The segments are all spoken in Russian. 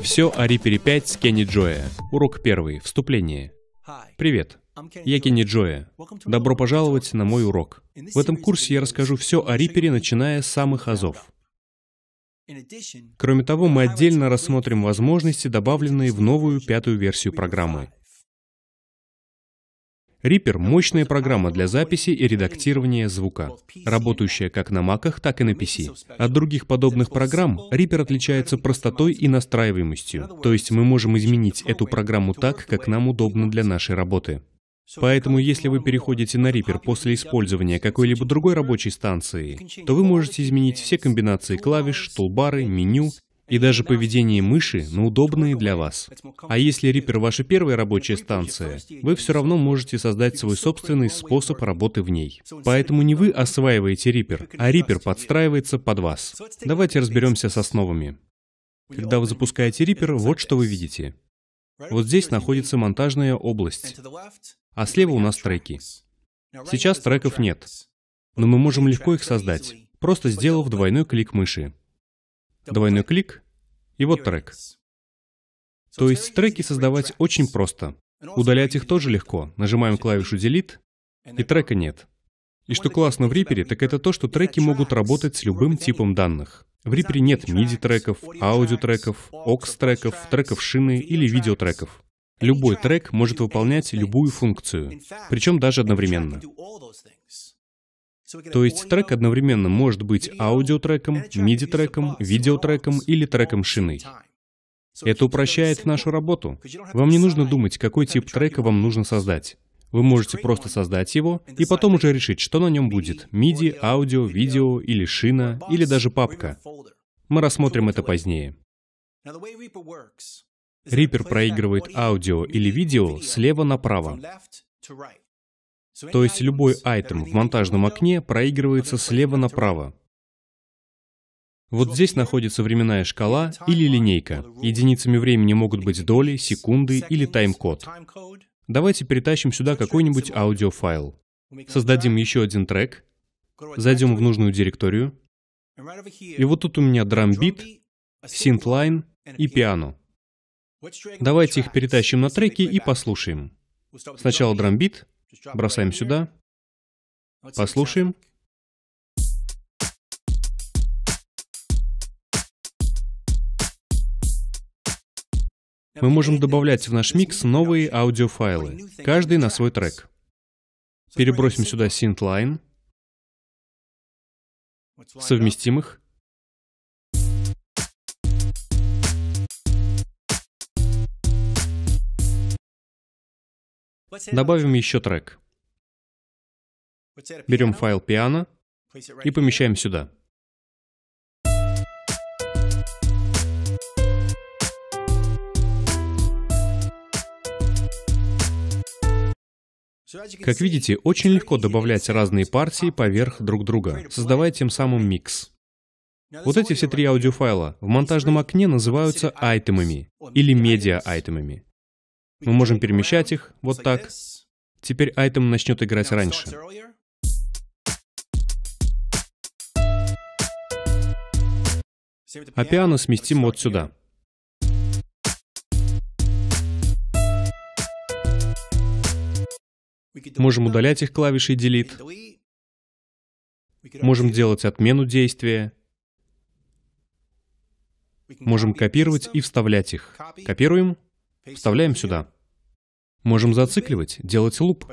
Все о Reaper 5 с Кенни Джоя. Урок первый. Вступление. Привет. Я Кенни Джоя. Добро пожаловать на мой урок. В этом курсе я расскажу все о Рипере, начиная с самых азов. Кроме того, мы отдельно рассмотрим возможности, добавленные в новую пятую версию программы. Reaper — мощная программа для записи и редактирования звука, работающая как на маках, так и на PC. От других подобных программ Reaper отличается простотой и настраиваемостью, то есть мы можем изменить эту программу так, как нам удобно для нашей работы. Поэтому, если вы переходите на Reaper после использования какой-либо другой рабочей станции, то вы можете изменить все комбинации клавиш, тулбары, меню и даже поведение мыши на ну, удобные для вас. А если Reaper ваша первая рабочая станция, вы все равно можете создать свой собственный способ работы в ней. Поэтому не вы осваиваете Reaper, а Reaper подстраивается под вас. Давайте разберемся с основами. Когда вы запускаете Reaper, вот что вы видите. Вот здесь находится монтажная область, а слева у нас треки. Сейчас треков нет, но мы можем легко их создать, просто сделав двойной клик мыши двойной клик, и вот трек. То есть треки создавать очень просто. Удалять их тоже легко. Нажимаем клавишу Delete, и трека нет. И что классно в Reaper, так это то, что треки могут работать с любым типом данных. В Reaper нет MIDI-треков, аудио-треков, OX-треков, треков шины или видеотреков. Любой трек может выполнять любую функцию, причем даже одновременно. То есть трек одновременно может быть аудиотреком, миди-треком, видеотреком или треком шины. Это упрощает нашу работу. Вам не нужно думать, какой тип трека вам нужно создать. Вы можете просто создать его и потом уже решить, что на нем будет — MIDI, аудио, видео или шина, или даже папка. Мы рассмотрим это позднее. Reaper проигрывает аудио или видео слева направо. То есть любой айтем в монтажном окне проигрывается слева направо. Вот здесь находится временная шкала или линейка. Единицами времени могут быть доли, секунды или тайм-код. Давайте перетащим сюда какой-нибудь аудиофайл. Создадим еще один трек, зайдем в нужную директорию, и вот тут у меня драмбит, синтлайн и пиано. Давайте их перетащим на треки и послушаем. Сначала драмбит, Бросаем сюда. Послушаем. Мы можем добавлять в наш микс новые аудиофайлы, каждый на свой трек. Перебросим сюда синтлайн, совместим их, Добавим еще трек. Берем файл пиано и помещаем сюда. Как видите, очень легко добавлять разные партии поверх друг друга, создавая тем самым микс. Вот эти все три аудиофайла в монтажном окне называются айтемами или медиа-айтемами. Мы можем перемещать их вот так. Теперь айтем начнет играть раньше. А пиано сместим вот сюда. Можем удалять их клавиши Delete. Можем делать отмену действия. Можем копировать и вставлять их. Копируем, вставляем сюда. Можем зацикливать, делать луп,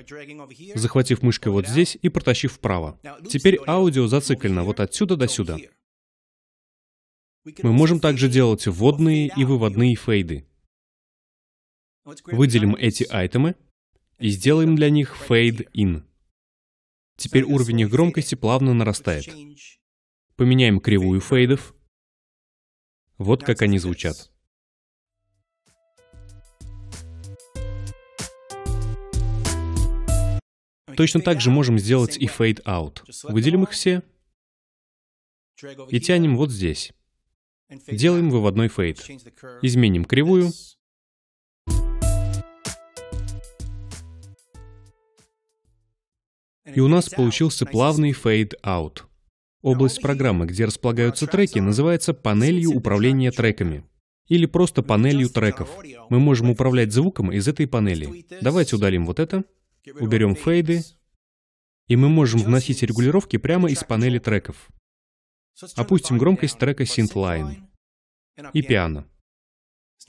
захватив мышкой вот здесь и протащив вправо. Теперь аудио зациклено вот отсюда до сюда. Мы можем также делать вводные и выводные фейды. Выделим эти айтемы и сделаем для них фейд ин. Теперь уровень их громкости плавно нарастает. Поменяем кривую фейдов. Вот как они звучат. Точно так же можем сделать и Fade Out. Выделим их все и тянем вот здесь. Делаем выводной фейд. Изменим кривую. И у нас получился плавный fade out. Область программы, где располагаются треки, называется панелью управления треками или просто панелью треков. Мы можем управлять звуком из этой панели. Давайте удалим вот это уберем фейды, и мы можем вносить регулировки прямо из панели треков. Опустим громкость трека Synthline и пиано.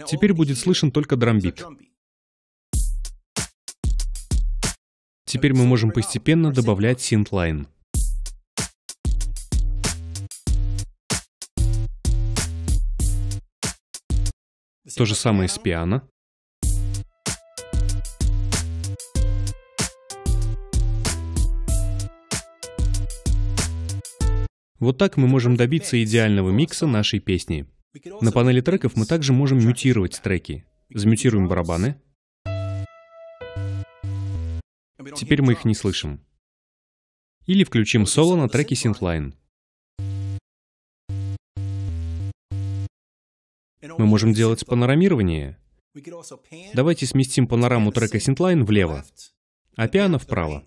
Теперь будет слышен только драмбит. Теперь мы можем постепенно добавлять синтлайн. То же самое с пиано. Вот так мы можем добиться идеального микса нашей песни. На панели треков мы также можем мютировать треки. Замютируем барабаны. Теперь мы их не слышим. Или включим соло на треке Synthline. Мы можем делать панорамирование. Давайте сместим панораму трека Synthline влево, а пиано вправо.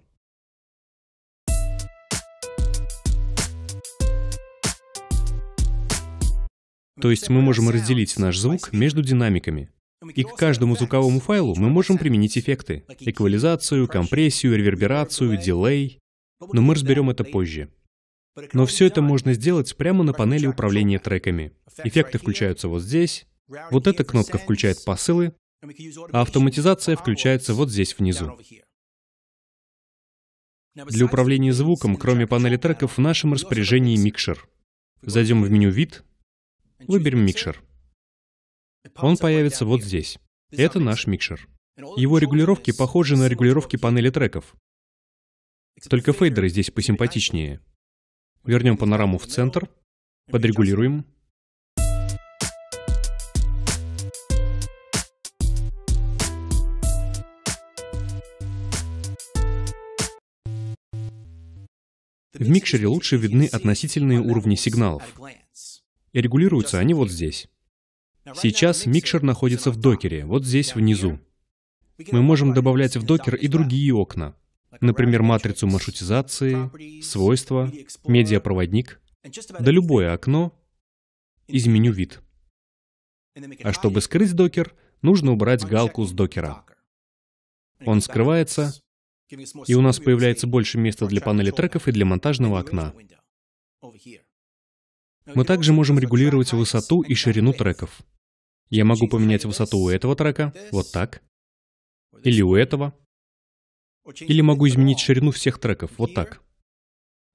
То есть мы можем разделить наш звук между динамиками. И к каждому звуковому файлу мы можем применить эффекты. Эквализацию, компрессию, реверберацию, дилей. Но мы разберем это позже. Но все это можно сделать прямо на панели управления треками. Эффекты включаются вот здесь. Вот эта кнопка включает посылы, а автоматизация включается вот здесь внизу. Для управления звуком, кроме панели треков, в нашем распоряжении микшер. Зайдем в меню «Вид», Выберем микшер. Он появится вот здесь. Это наш микшер. Его регулировки похожи на регулировки панели треков. Только фейдеры здесь посимпатичнее. Вернем панораму в центр, подрегулируем. В микшере лучше видны относительные уровни сигналов. И регулируются они вот здесь. Сейчас микшер находится в докере, вот здесь внизу. Мы можем добавлять в докер и другие окна, например, матрицу маршрутизации, свойства, медиапроводник, да любое окно из меню «Вид». А чтобы скрыть докер, нужно убрать галку с докера. Он скрывается, и у нас появляется больше места для панели треков и для монтажного окна. Мы также можем регулировать высоту и ширину треков. Я могу поменять высоту у этого трека, вот так, или у этого, или могу изменить ширину всех треков, вот так,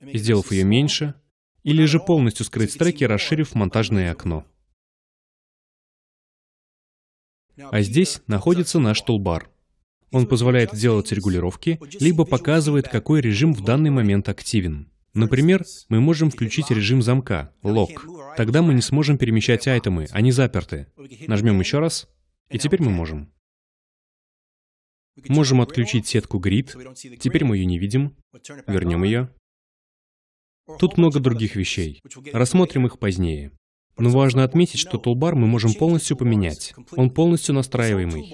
сделав ее меньше, или же полностью скрыть треки, расширив монтажное окно. А здесь находится наш тулбар. Он позволяет делать регулировки, либо показывает, какой режим в данный момент активен. Например, мы можем включить режим замка, лок. Тогда мы не сможем перемещать айтемы, они заперты. Нажмем еще раз, и теперь мы можем. Можем отключить сетку grid, теперь мы ее не видим. Вернем ее. Тут много других вещей. Рассмотрим их позднее. Но важно отметить, что тулбар мы можем полностью поменять. Он полностью настраиваемый.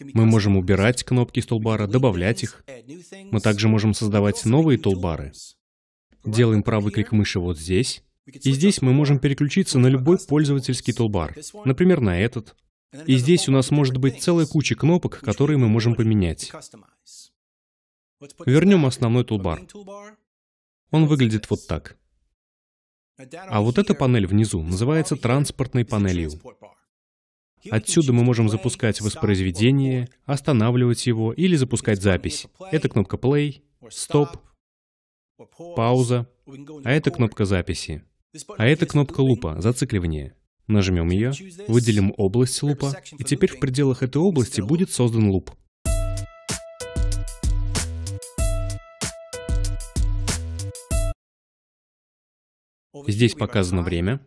Мы можем убирать кнопки с тулбара, добавлять их. Мы также можем создавать новые тулбары делаем правый клик мыши вот здесь, и здесь мы можем переключиться на любой пользовательский тулбар, например, на этот. И здесь у нас может быть целая куча кнопок, которые мы можем поменять. Вернем основной тулбар. Он выглядит вот так. А вот эта панель внизу называется транспортной панелью. Отсюда мы можем запускать воспроизведение, останавливать его или запускать запись. Это кнопка Play, Stop пауза, а это кнопка записи. А это кнопка лупа, зацикливание. Нажмем ее, выделим область лупа, и теперь в пределах этой области будет создан луп. Здесь показано время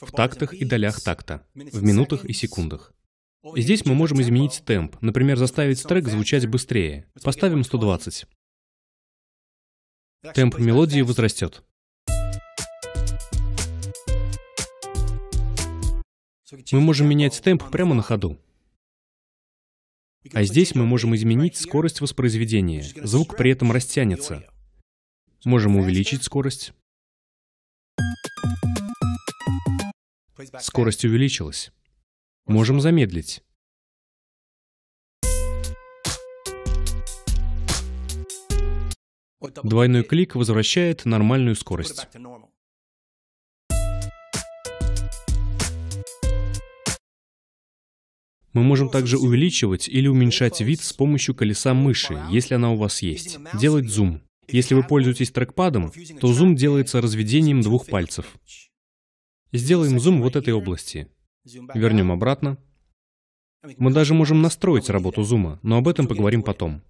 в тактах и долях такта, в минутах и секундах. Здесь мы можем изменить темп, например, заставить трек звучать быстрее. Поставим 120 темп мелодии возрастет. Мы можем менять темп прямо на ходу. А здесь мы можем изменить скорость воспроизведения. Звук при этом растянется. Можем увеличить скорость. Скорость увеличилась. Можем замедлить. Двойной клик возвращает нормальную скорость. Мы можем также увеличивать или уменьшать вид с помощью колеса мыши, если она у вас есть. Делать зум. Если вы пользуетесь трекпадом, то зум делается разведением двух пальцев. Сделаем зум вот этой области. Вернем обратно. Мы даже можем настроить работу зума, но об этом поговорим потом.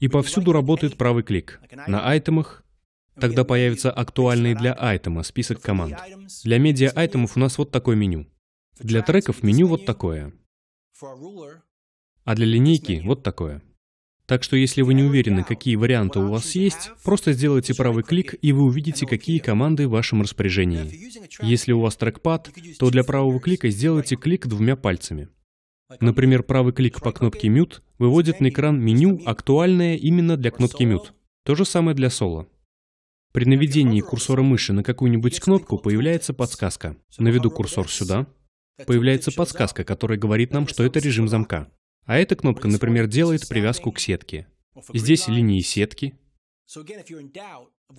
И повсюду работает правый клик. На айтемах тогда появится актуальный для айтема список команд. Для медиа-айтемов у нас вот такое меню. Для треков меню вот такое. А для линейки вот такое. Так что если вы не уверены, какие варианты у вас есть, просто сделайте правый клик, и вы увидите, какие команды в вашем распоряжении. Если у вас трекпад, то для правого клика сделайте клик двумя пальцами. Например, правый клик по кнопке Mute выводит на экран меню, актуальное именно для кнопки Mute. То же самое для соло. При наведении курсора мыши на какую-нибудь кнопку появляется подсказка. Наведу курсор сюда, появляется подсказка, которая говорит нам, что это режим замка. А эта кнопка, например, делает привязку к сетке. Здесь линии сетки.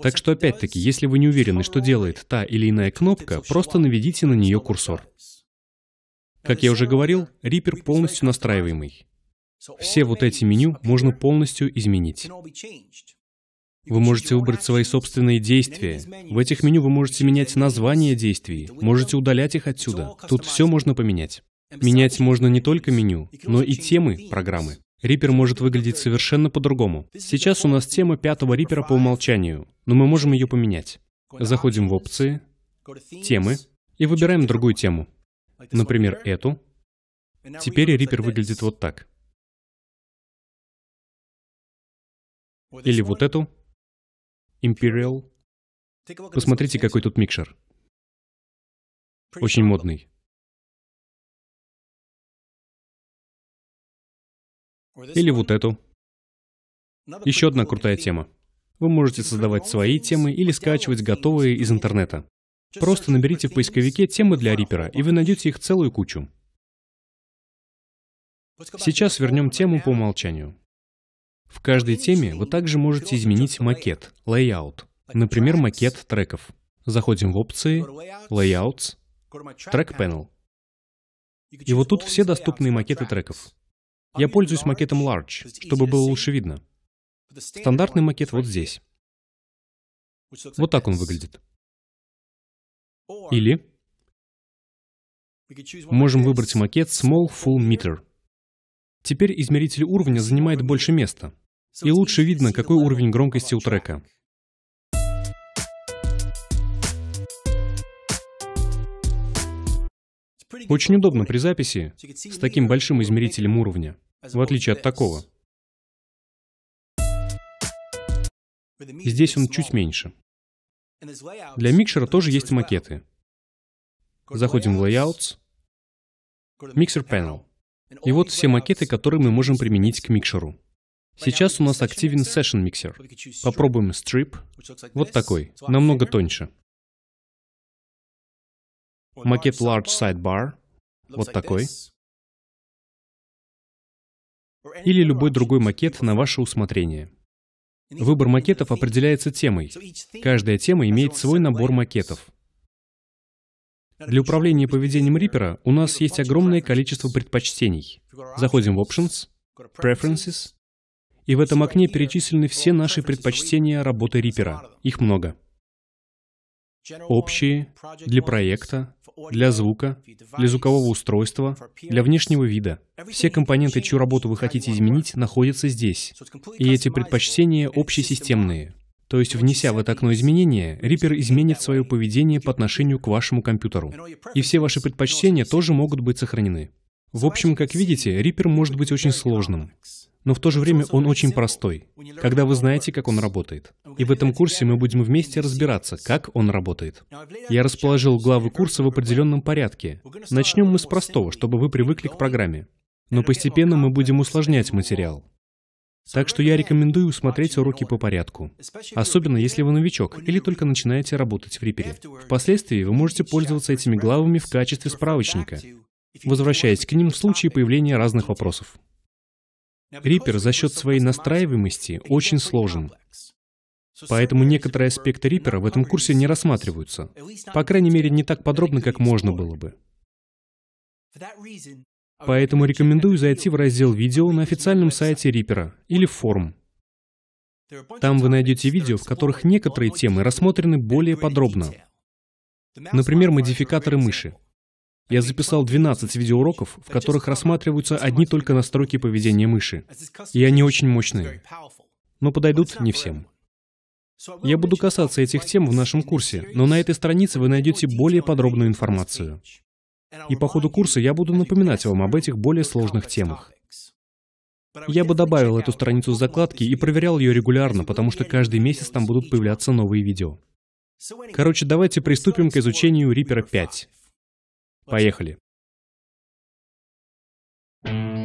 Так что опять-таки, если вы не уверены, что делает та или иная кнопка, просто наведите на нее курсор. Как я уже говорил, Reaper полностью настраиваемый. Все вот эти меню можно полностью изменить. Вы можете выбрать свои собственные действия. В этих меню вы можете менять название действий, можете удалять их отсюда. Тут все можно поменять. Менять можно не только меню, но и темы программы. Риппер может выглядеть совершенно по-другому. Сейчас у нас тема пятого Риппера по умолчанию, но мы можем ее поменять. Заходим в опции, темы и выбираем другую тему. Например, эту. Теперь Reaper выглядит вот так. Или вот эту. Imperial. Посмотрите, какой тут микшер. Очень модный. Или вот эту. Еще одна крутая тема. Вы можете создавать свои темы или скачивать готовые из интернета. Просто наберите в поисковике темы для Рипера, и вы найдете их целую кучу. Сейчас вернем тему по умолчанию. В каждой теме вы также можете изменить макет, layout. Например, макет треков. Заходим в опции, layouts, track panel. И вот тут все доступные макеты треков. Я пользуюсь макетом large, чтобы было лучше видно. Стандартный макет вот здесь. Вот так он выглядит. Или можем выбрать макет Small Full Meter. Теперь измеритель уровня занимает больше места, и лучше видно, какой уровень громкости у трека. Очень удобно при записи с таким uh, большим измерителем уровня, в отличие от такого. Здесь он чуть меньше. Для микшера тоже есть макеты. Заходим в Layouts, Mixer Panel. И вот все макеты, которые мы можем применить к микшеру. Сейчас у нас активен Session Mixer. Попробуем Strip. Вот такой, намного тоньше. Макет Large Sidebar. Вот такой. Или любой другой макет на ваше усмотрение. Выбор макетов определяется темой. Каждая тема имеет свой набор макетов. Для управления поведением Reaper у нас есть огромное количество предпочтений. Заходим в Options, Preferences, и в этом окне перечислены все наши предпочтения работы Reaper. Их много общие для проекта, для звука, для звукового устройства, для внешнего вида. Все компоненты, чью работу вы хотите изменить, находятся здесь. И эти предпочтения общесистемные. То есть, внеся в это окно изменения, Reaper изменит свое поведение по отношению к вашему компьютеру. И все ваши предпочтения тоже могут быть сохранены. В общем, как видите, Reaper может быть очень сложным но в то же время он очень простой, когда вы знаете, как он работает. И в этом курсе мы будем вместе разбираться, как он работает. Я расположил главы курса в определенном порядке. Начнем мы с простого, чтобы вы привыкли к программе. Но постепенно мы будем усложнять материал. Так что я рекомендую смотреть уроки по порядку. Особенно если вы новичок или только начинаете работать в Рипере. Впоследствии вы можете пользоваться этими главами в качестве справочника, возвращаясь к ним в случае появления разных вопросов. Риппер за счет своей настраиваемости очень сложен. Поэтому некоторые аспекты Риппера в этом курсе не рассматриваются. По крайней мере, не так подробно, как можно было бы. Поэтому рекомендую зайти в раздел «Видео» на официальном сайте Риппера или в форум. Там вы найдете видео, в которых некоторые темы рассмотрены более подробно. Например, модификаторы мыши. Я записал 12 видеоуроков, в которых рассматриваются одни только настройки поведения мыши. И они очень мощные. Но подойдут не всем. Я буду касаться этих тем в нашем курсе, но на этой странице вы найдете более подробную информацию. И по ходу курса я буду напоминать вам об этих более сложных темах. Я бы добавил эту страницу с закладки и проверял ее регулярно, потому что каждый месяц там будут появляться новые видео. Короче, давайте приступим к изучению Reaper 5. Поехали. Поехали.